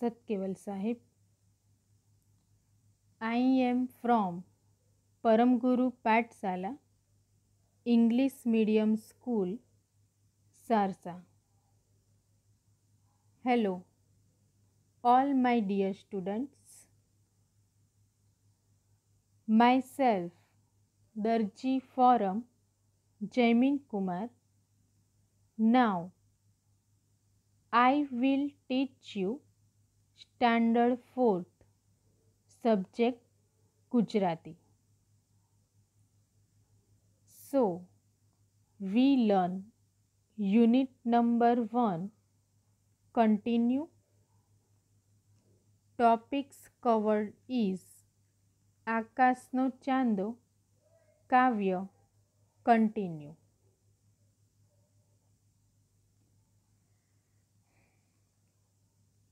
सत केवल Sahib I am from Param Guru Pathshala English medium school Sarsa hello all my dear students myself Darji from Jaimin Kumar now I will teach you standard fourth subject Gujarati so we learn unit number one continue topics covered is આકાશનો ચાંદો કાવ્ય continue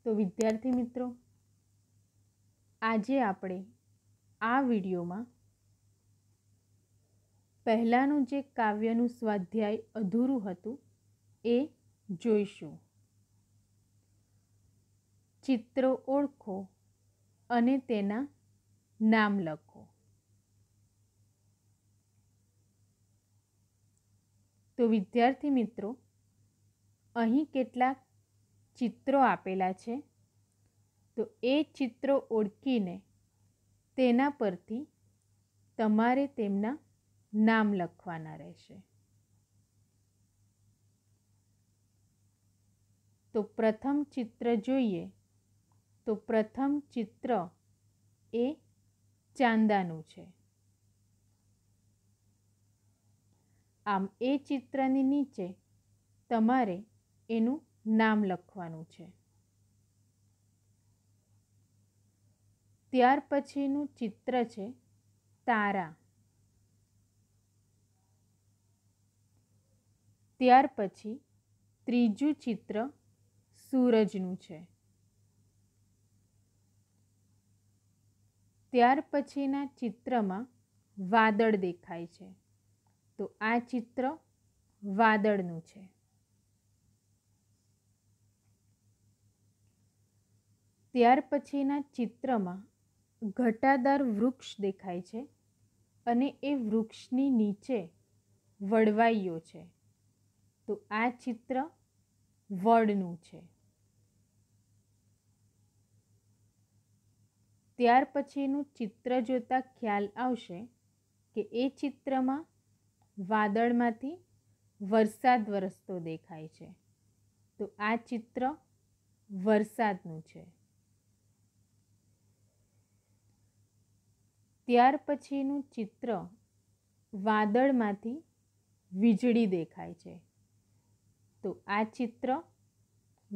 તો વિદ્યાર્થી મિત્રો આજે આપણે આ વિડીયોમાં પહેલાંનું જે કાવ્યનું સ્વાધ્યાય અધૂરું હતું એ જોઈશું ચિત્રો ઓળખો અને તેના નામ લખો તો વિદ્યાર્થી મિત્રો અહીં કેટલાક ચિત્રો આપેલા છે તો એ ચિત્રો ઓળખીને તેના પરથી તમારે તેમના નામ લખવાના રહેશે તો પ્રથમ ચિત્ર જોઈએ તો પ્રથમ ચિત્ર એ ચાંદાનું છે આમ એ ચિત્રની નીચે તમારે એનું નામ લખવાનું છે ત્યાર પછીનું ચિત્ર છે તારા ત્યાર પછી ત્રીજું ચિત્ર સૂરજનું છે ત્યાર પછીના ચિત્રમાં વાદળ દેખાય છે તો આ ચિત્ર વાદળનું છે ત્યાર પછીના ચિત્રમાં ઘટાદાર વૃક્ષ દેખાય છે અને એ વૃક્ષની નીચે વડવાઈઓ છે તો આ ચિત્ર વડનું છે ત્યાર પછીનું ચિત્ર જોતાં ખ્યાલ આવશે કે એ ચિત્રમાં વાદળમાંથી વરસાદ વરસતો દેખાય છે તો આ ચિત્ર વરસાદનું છે ત્યાર પછીનું ચિત્ર વાદળમાંથી વીજળી દેખાય છે તો આ ચિત્ર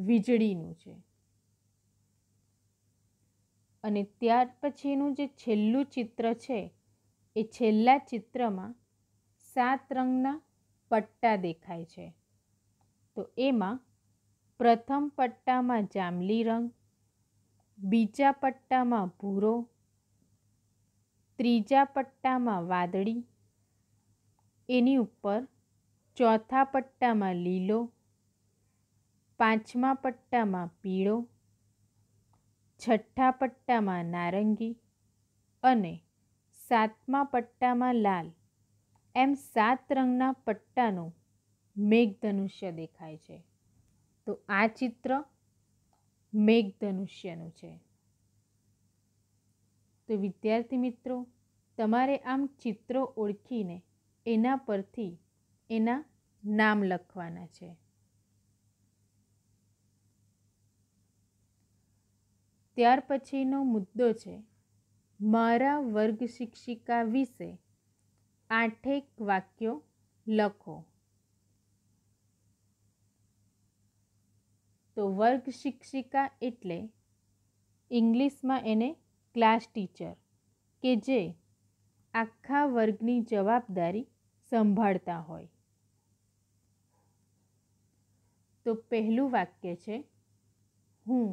વીજળીનું છે અને ત્યાર પછીનું જે છેલ્લું ચિત્ર છે એ છેલ્લા ચિત્રમાં સાત રંગના પટ્ટા દેખાય છે તો એમાં પ્રથમ પટ્ટામાં જાંબલી રંગ બીજા પટ્ટામાં ભૂરો ત્રીજા પટ્ટામાં વાદળી એની ઉપર ચોથા પટ્ટામાં લીલો પાંચમા પટ્ટામાં પીળો છઠ્ઠા પટ્ટામાં નારંગી અને સાતમા પટ્ટામાં લાલ એમ સાત રંગના પટ્ટાનો મેઘધનુષ્ય દેખાય છે તો આ ચિત્ર મેઘધનુષ્યનું છે તો વિદ્યાર્થી મિત્રો તમારે આમ ચિત્રો ઓળખીને એના પરથી એના નામ લખવાના છે ત્યાર પછીનો મુદ્દો છે મારા વર્ગ શિક્ષિકા વિશે આઠેક વાક્યો લખો તો વર્ગ શિક્ષિકા એટલે ઇંગ્લિશમાં એને ક્લાસ ટીચર કે જે આખા વર્ગની જવાબદારી સંભાળતા હોય તો પહેલું વાક્ય છે હું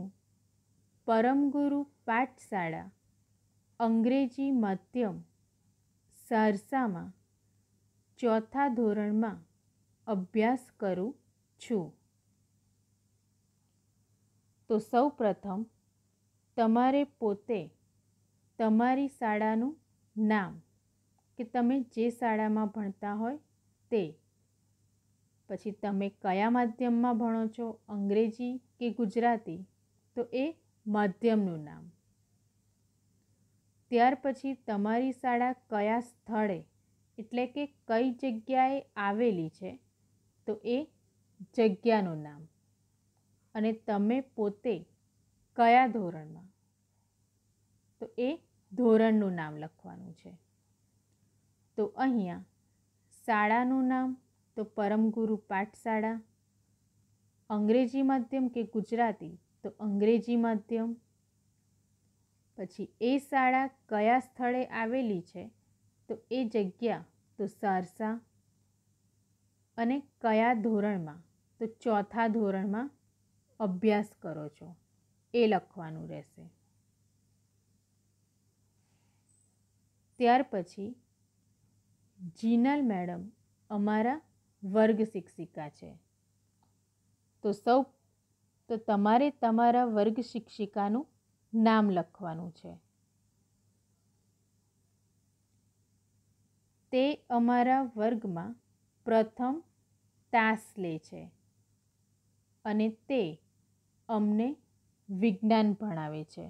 પરમગુરુ પાઠશાળા અંગ્રેજી માધ્યમ સારસામાં ચોથા ધોરણમાં અભ્યાસ કરું છું તો સૌ પ્રથમ તમારે પોતે તમારી શાળાનું નામ કે તમે જે શાળામાં ભણતા હોય તે પછી તમે કયા માધ્યમમાં ભણો છો અંગ્રેજી કે ગુજરાતી તો એ માધ્યમનું નામ ત્યાર પછી તમારી શાળા કયા સ્થળે એટલે કે કઈ જગ્યાએ આવેલી છે તો એ જગ્યાનું નામ અને તમે પોતે કયા ધોરણમાં તો એ ધોરણનું નામ લખવાનું છે તો અહીંયા શાળાનું નામ તો પરમગુરુ પાઠશાળા અંગ્રેજી માધ્યમ કે ગુજરાતી તો અંગ્રેજી માધ્યમ પછી એ શાળા કયા સ્થળે આવેલી છે તો એ જગ્યા તો સારસા અને કયા ધોરણમાં તો ચોથા ધોરણમાં અભ્યાસ કરો છો એ લખવાનું રહેશે ત્યાર પછી જીનલ મેડમ અમારા વર્ગ શિક્ષિકા છે તો સૌ તો તમારે તમારા વર્ગ શિક્ષિકાનું નામ લખવાનું છે તે અમારા વર્ગમાં પ્રથમ તાસ લે છે અને તે અમને વિજ્ઞાન ભણાવે છે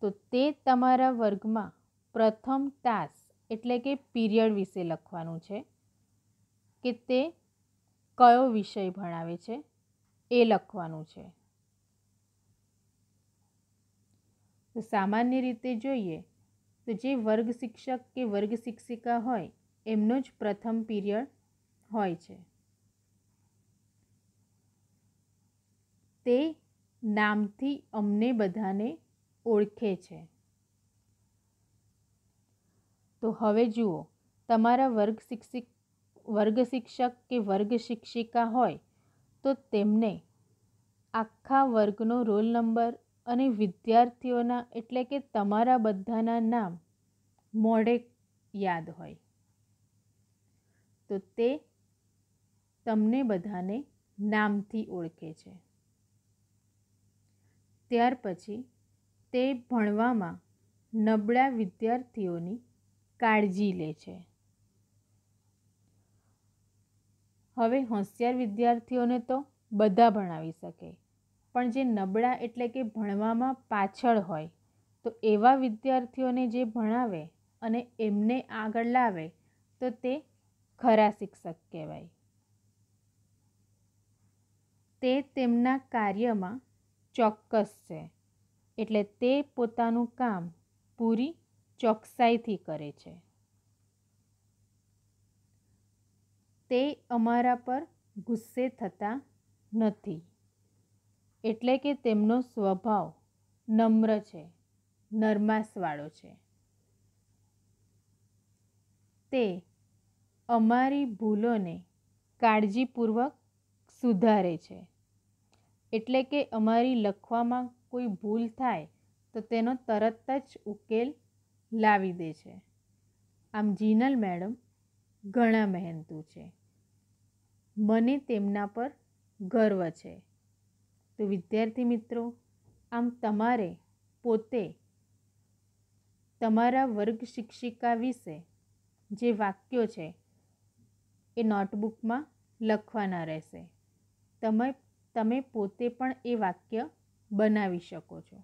તો તે તમારા વર્ગમાં પ્રથમ તાસ એટલે કે પીરિયડ વિશે લખવાનું છે કે તે કયો વિષય ભણાવે છે એ લખવાનું છે તો સામાન્ય રીતે જોઈએ તો જે વર્ગ શિક્ષક કે વર્ગ શિક્ષિકા હોય એમનો જ પ્રથમ પીરિયડ હોય છે તે નામથી અમને બધાને ઓળખે છે તો હવે જુઓ તમારા વર્ગ શિક્ષિક વર્ગ શિક્ષક કે વર્ગ શિક્ષિકા હોય તો તેમને આખા વર્ગનો રોલ નંબર અને વિદ્યાર્થીઓના એટલે કે તમારા બધાના નામ મોડે યાદ હોય તો તે તમને બધાને નામથી ઓળખે છે ત્યાર પછી તે ભણવામાં નબળા વિદ્યાર્થીઓની કાળજી લે છે હવે હોશિયાર વિદ્યાર્થીઓને તો બધા ભણાવી શકે પણ જે નબળા એટલે કે ભણવામાં પાછળ હોય તો એવા વિદ્યાર્થીઓને જે ભણાવે અને એમને આગળ લાવે તો તે ખરા શિક્ષક કહેવાય તે તેમના કાર્યમાં ચોક્કસ છે એટલે તે પોતાનું કામ પૂરી ચોકસાઈથી કરે છે તે અમારા પર ગુસ્સે થતા નથી એટલે કે તેમનો સ્વભાવ નમ્ર છે નરમાસવાળો છે તે અમારી ભૂલોને કાળજીપૂર્વક સુધારે છે એટલે કે અમારી લખવામાં કોઈ ભૂલ થાય તો તેનો તરત જ ઉકેલ લાવી દે છે આમ જીનલ મેડમ ઘણા મહેનતુ છે મને તેમના પર ગર્વ છે તો વિદ્યાર્થી મિત્રો આમ તમારે પોતે તમારા વર્ગ શિક્ષિકા વિશે જે વાક્યો છે એ નોટબુકમાં લખવાના રહેશે તમે તમે પોતે પણ એ વાક્ય બનાવી શકો છો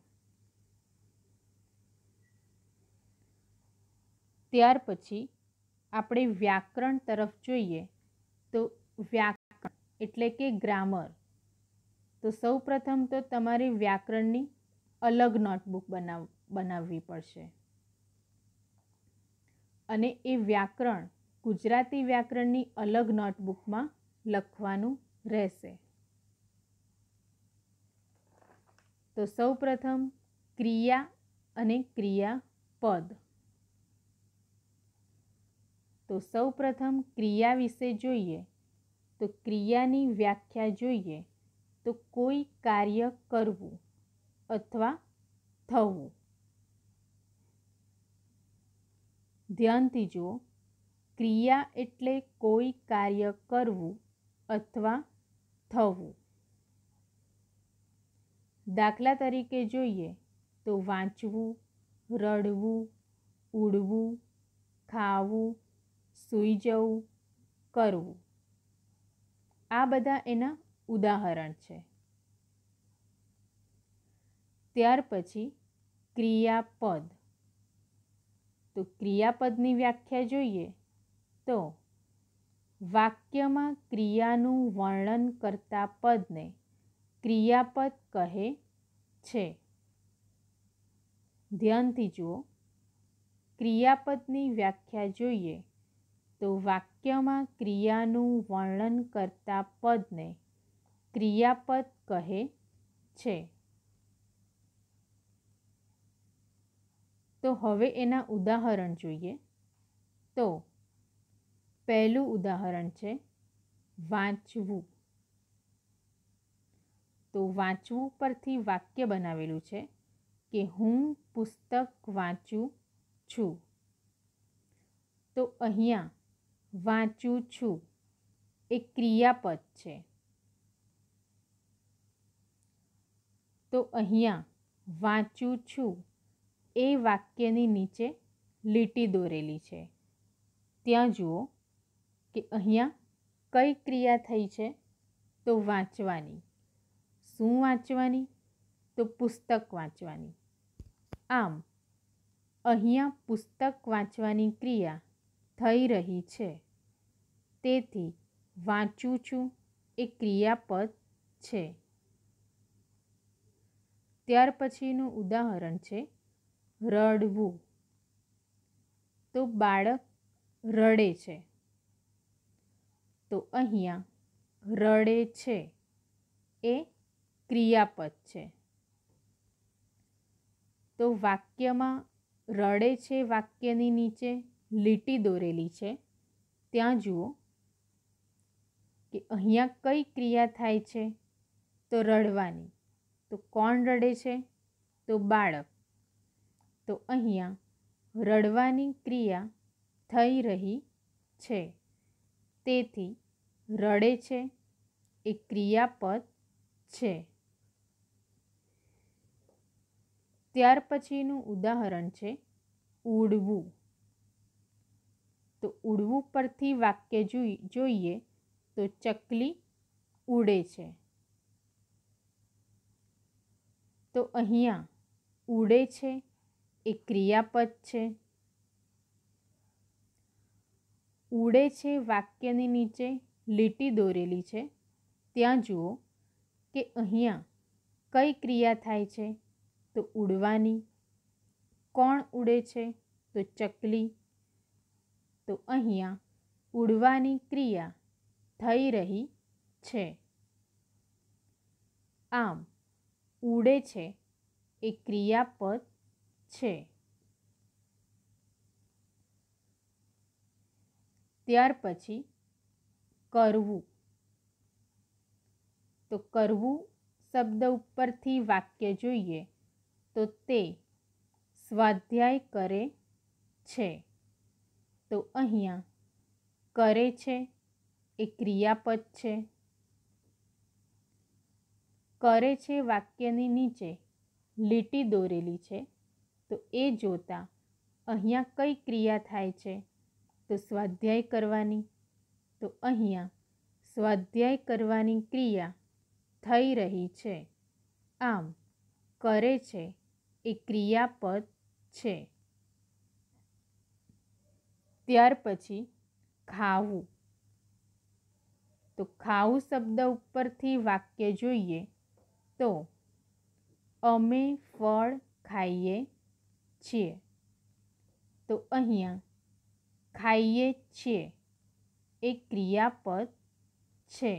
ત્યાર પછી આપણે વ્યાકરણ તરફ જોઈએ તો વ્યાકરણ એટલે કે ગ્રામર તો સૌ પ્રથમ તો તમારે વ્યાકરણની અલગ નોટબુક બનાવ બનાવવી પડશે અને એ વ્યાકરણ ગુજરાતી વ્યાકરણની અલગ નોટબુકમાં લખવાનું રહેશે તો સૌપ્રથમ ક્રિયા અને ક્રિયાપદ તો સૌપ્રથમ ક્રિયા વિશે જોઈએ તો ક્રિયાની વ્યાખ્યા જોઈએ તો કોઈ કાર્ય કરવું અથવા થવું ધ્યાનથી જુઓ ક્રિયા એટલે કોઈ કાર્ય કરવું અથવા થવું દાખલા તરીકે જોઈએ તો વાંચવું રડવું ઉડવું ખાવું સૂઈ જવું કરવું આ બધા એના ઉદાહરણ છે ત્યાર પછી ક્રિયાપદ તો ક્રિયાપદની વ્યાખ્યા જોઈએ તો વાક્યમાં ક્રિયાનું વર્ણન કરતા પદને ક્રિયાપદ કહે છે ધ્યાનથી જુઓ ક્રિયાપદની વ્યાખ્યા જોઈએ તો વાક્યમાં ક્રિયાનું વર્ણન કરતા પદને ક્રિયાપદ કહે છે તો હવે એના ઉદાહરણ જોઈએ તો પહેલું ઉદાહરણ છે વાંચવું તો વાંચવું પરથી વાક્ય બનાવેલું છે કે હું પુસ્તક વાંચું છું તો અહીંયા વાંચું છું એ ક્રિયાપદ છે તો અહીંયા વાંચું છું એ વાક્યની નીચે લીટી દોરેલી છે ત્યાં જુઓ કે અહીંયા કઈ ક્રિયા થઈ છે તો વાંચવાની શું વાંચવાની તો પુસ્તક વાંચવાની આમ અહીંયા પુસ્તક વાંચવાની ક્રિયા થઈ રહી છે તેથી વાંચું છું એ ક્રિયાપદ છે ત્યાર પછીનું ઉદાહરણ છે રડવું તો બાળક રડે છે તો અહીંયા રડે છે એ ક્રિયાપદ છે તો વાક્યમાં રડે છે વાક્યની નીચે લીટી દોરેલી છે ત્યાં જુઓ કે અહીંયા કઈ ક્રિયા થાય છે તો રડવાની તો કોણ રડે છે તો બાળક તો અહીંયા રડવાની ક્રિયા થઈ રહી છે તેથી રડે છે એ ક્રિયાપદ છે ત્યાર પછીનું ઉદાહરણ છે ઉડવું તો ઉડવું પરથી વાક્ય જોઈ જોઈએ તો ચકલી ઉડે છે તો અહીંયા ઉડે છે એ ક્રિયાપદ છે ઉડે છે વાક્યની નીચે લીટી દોરેલી છે ત્યાં જુઓ કે અહીંયા કઈ ક્રિયા થાય છે તો ઉડવાની કોણ ઉડે છે તો ચકલી તો અહીંયા ઉડવાની ક્રિયા થઈ રહી છે આમ ઉડે છે એ ક્રિયાપદ છે ત્યાર પછી કરવું તો કરવું શબ્દ ઉપરથી વાક્ય જોઈએ તો તે સ્વાધ્યાય કરે છે તો અહીંયા કરે છે એ ક્રિયાપદ છે કરે છે વાક્યની નીચે લીટી દોરેલી છે તો એ જોતાં અહીંયા કઈ ક્રિયા થાય છે તો સ્વાધ્યાય કરવાની તો અહીંયા સ્વાધ્યાય કરવાની ક્રિયા થઈ રહી છે આમ કરે છે એ ક્રિયાપદ છે ત્યાર પછી ખાવું તો ખાવું શબ્દ ઉપરથી વાક્ય જોઈએ તો અમે ફળ ખાઈએ છીએ તો અહીંયા ખાઈએ છીએ એ ક્રિયાપદ છે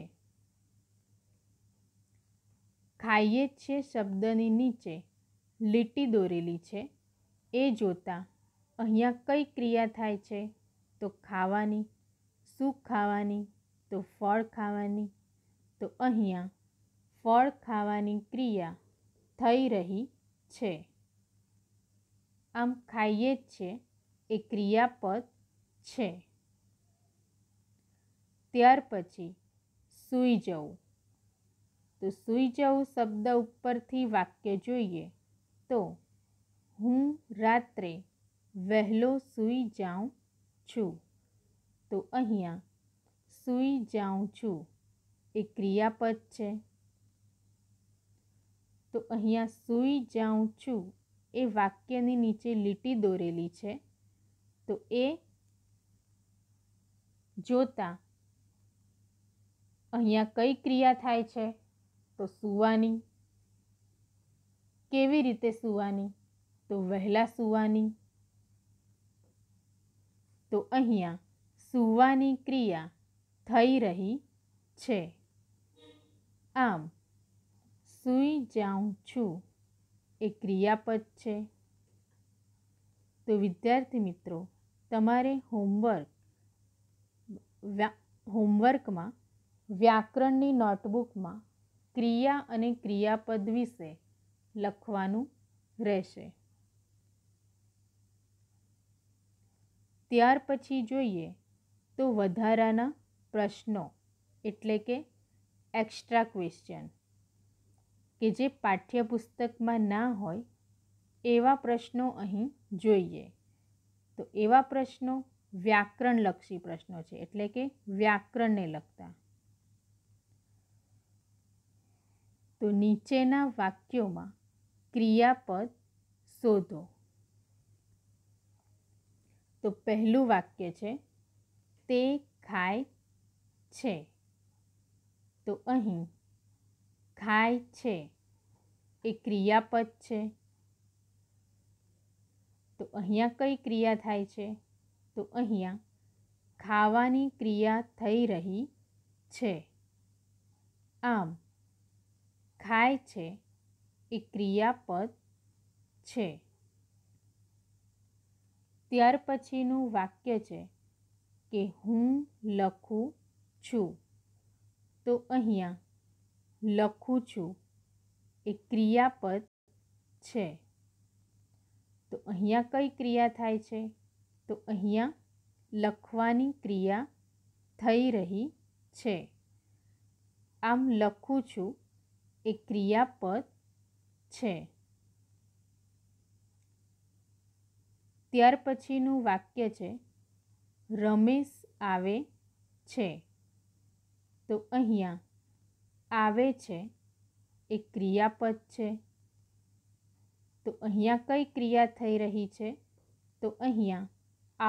ખાઈએ છીએ શબ્દની નીચે લીટી દોરેલી છે એ જોતાં અહીંયા કઈ ક્રિયા થાય છે તો ખાવાની શું ખાવાની તો ફળ ખાવાની તો અહીંયા ફળ ખાવાની ક્રિયા થઈ રહી છે આમ ખાઈએ જ છે એ ક્રિયાપદ છે ત્યાર પછી સૂઈ જવું તો સૂઈ જવું શબ્દ ઉપરથી વાક્ય જોઈએ તો હું રાત્રે વહેલો સૂઈ જાઉં છું તો અહીંયા સૂઈ જાઉં છું એ ક્રિયાપદ છે તો અહીંયા સૂઈ જાઉં છું એ વાક્યની નીચે લીટી દોરેલી છે તો એ જોતા અહીંયા કઈ ક્રિયા થાય છે તો સૂવાની કેવી રીતે સૂવાની તો વહેલા સૂવાની તો અહીંયા સૂવાની ક્રિયા થઈ રહી છે આમ સૂઈ જાઉં છું એ ક્રિયાપદ છે તો વિદ્યાર્થી મિત્રો તમારે હોમવર્ક હોમવર્કમાં વ્યાકરણની નોટબુકમાં ક્રિયા અને ક્રિયાપદ વિશે લખવાનું રહેશે ત્યાર પછી જોઈએ તો વધારાના પ્રશ્નો એટલે કે એક્સ્ટ્રા ક્વેશ્ચન કે જે પાઠ્યપુસ્તકમાં ના હોય એવા પ્રશ્નો અહીં જોઈએ તો એવા પ્રશ્નો વ્યાકરણલક્ષી પ્રશ્નો છે એટલે કે વ્યાકરણને લગતા તો નીચેના વાક્યોમાં ક્રિયાપદ શોધો તો પહેલું વાક્ય છે તે ખાય છે તો અહીં ખાય છે એ ક્રિયાપદ છે તો અહીંયા કઈ ક્રિયા થાય છે તો અહીંયા ખાવાની ક્રિયા થઈ રહી છે આમ ખાય છે એ ક્રિયાપદ છે ત્યાર પછીનું વાક્ય છે કે હું લખું છું તો અહીંયા લખું છું એ ક્રિયાપદ છે તો અહીંયા કઈ ક્રિયા થાય છે તો અહીંયા લખવાની ક્રિયા થઈ રહી છે આમ લખું છું એ ક્રિયાપદ છે ત્યાર પછીનું વાક્ય છે રમેશ આવે છે તો અહીંયા આવે છે એ ક્રિયાપદ છે તો અહીંયા કઈ ક્રિયા થઈ રહી છે તો અહીંયા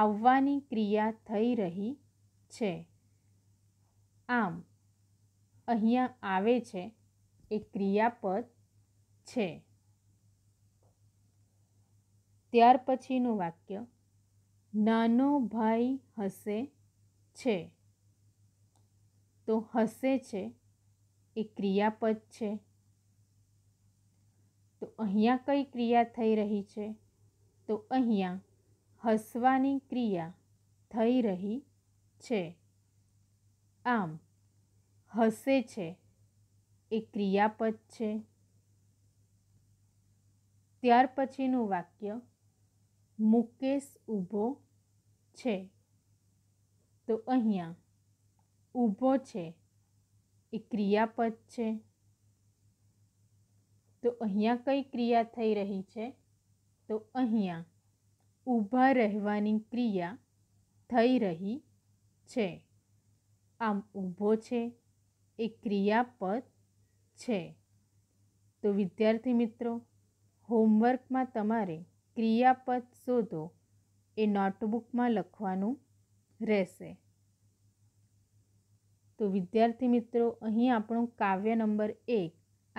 આવવાની ક્રિયા થઈ રહી છે આમ અહીંયા આવે છે એ ક્રિયાપદ છે ત્યાર પછીનું વાક્ય નાનો ભાઈ હસે છે તો હસે છે એ ક્રિયાપદ છે તો અહીંયા કઈ ક્રિયા થઈ રહી છે તો અહીંયા હસવાની ક્રિયા થઈ રહી છે આમ હસે છે એ ક્રિયાપદ છે ત્યાર પછીનું વાક્ય મુકેશ ઊભો છે તો અહીંયા ઊભો છે એ ક્રિયાપદ છે તો અહીંયા કઈ ક્રિયા થઈ રહી છે તો અહીંયા ઊભા રહેવાની ક્રિયા થઈ રહી છે આમ ઊભો છે એ ક્રિયાપદ છે તો વિદ્યાર્થી મિત્રો હોમવર્કમાં તમારે ક્રિયાપદ શોધો એ નોટબુકમાં લખવાનું રહેશે તો વિદ્યાર્થી મિત્રો અહીં આપણો કાવ્ય નંબર એક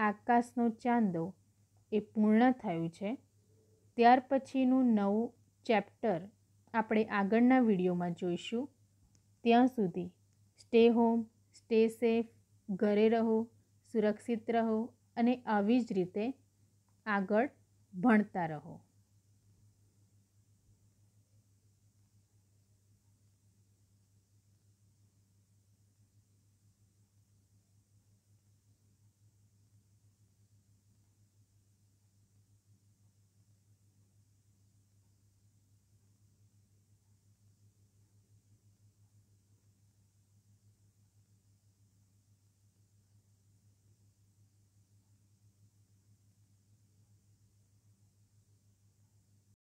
આકાશનો ચાંદો એ પૂર્ણ થયું છે ત્યાર પછીનું નવું ચેપ્ટર આપણે આગળના વિડીયોમાં જોઈશું ત્યાં સુધી સ્ટે હોમ સ્ટે સેફ ઘરે રહો સુરક્ષિત રહો અને આવી જ રીતે આગળ ભણતા રહો